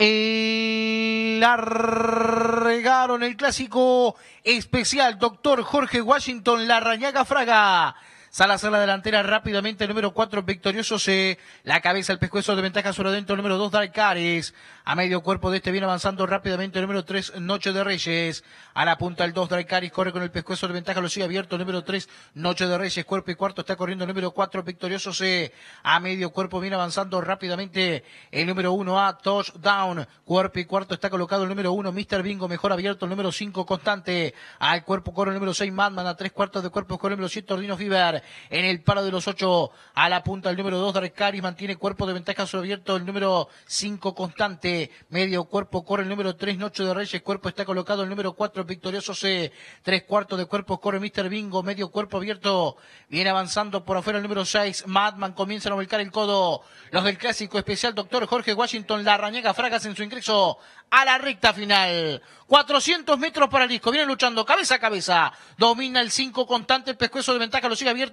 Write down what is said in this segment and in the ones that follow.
El regaron el clásico especial, doctor Jorge Washington La rañaga Fraga. Sala a la delantera rápidamente, el número 4 victorioso se la cabeza, el pescuezo de ventaja sobre adentro, el número 2 Dalcares. A medio cuerpo de este viene avanzando rápidamente el número 3 Noche de Reyes. A la punta el 2 Dalcares corre con el pescuezo de ventaja, lo sigue abierto el número 3 Noche de Reyes, cuerpo y cuarto está corriendo el número 4 victorioso se a medio cuerpo viene avanzando rápidamente el número 1 a touchdown, cuerpo y cuarto está colocado el número 1 Mr. Bingo, mejor abierto el número 5 constante. Al cuerpo corre el número 6 Madman, a tres cuartos de cuerpo corre el número 7 Ordino Fiber en el paro de los ocho a la punta el número dos Darcaris mantiene cuerpo de ventaja sobre abierto el número cinco constante medio cuerpo corre el número tres Noche de Reyes cuerpo está colocado el número cuatro victorioso C tres cuartos de cuerpo corre Mr. Bingo medio cuerpo abierto viene avanzando por afuera el número seis Madman comienza a volcar el codo los del clásico especial doctor Jorge Washington la rañaga, Fragas en su ingreso a la recta final 400 metros para el disco viene luchando cabeza a cabeza domina el cinco constante el pescuezo de ventaja lo sigue abierto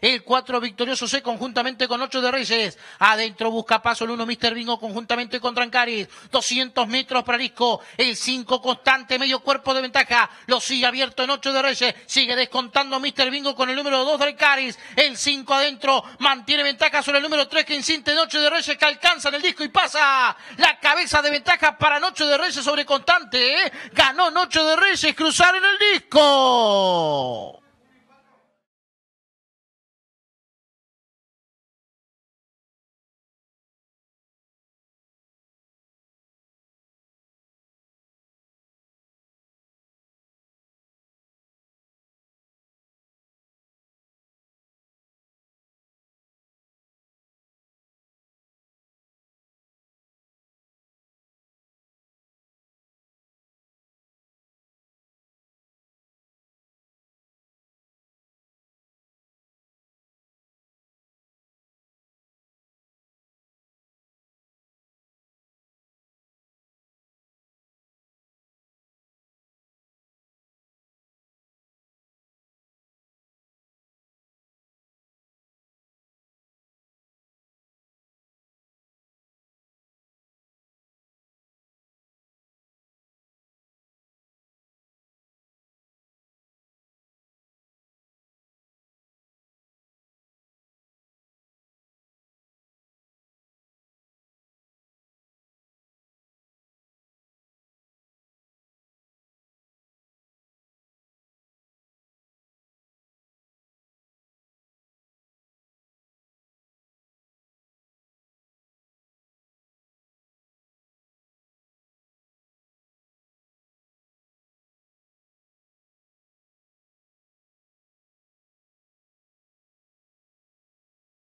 el 4 victorioso C conjuntamente con 8 de Reyes. Adentro busca paso el 1 Mr. Bingo conjuntamente con Trancaris. 200 metros para disco El 5 constante, medio cuerpo de ventaja. Lo sigue abierto en 8 de Reyes. Sigue descontando Mr. Bingo con el número 2 Trancaris. El 5 adentro mantiene ventaja sobre el número 3 que insiste en 8 de Reyes que alcanza en el disco y pasa la cabeza de ventaja para Noche de Reyes sobre constante. ¿eh? Ganó Noche de Reyes cruzar en el disco.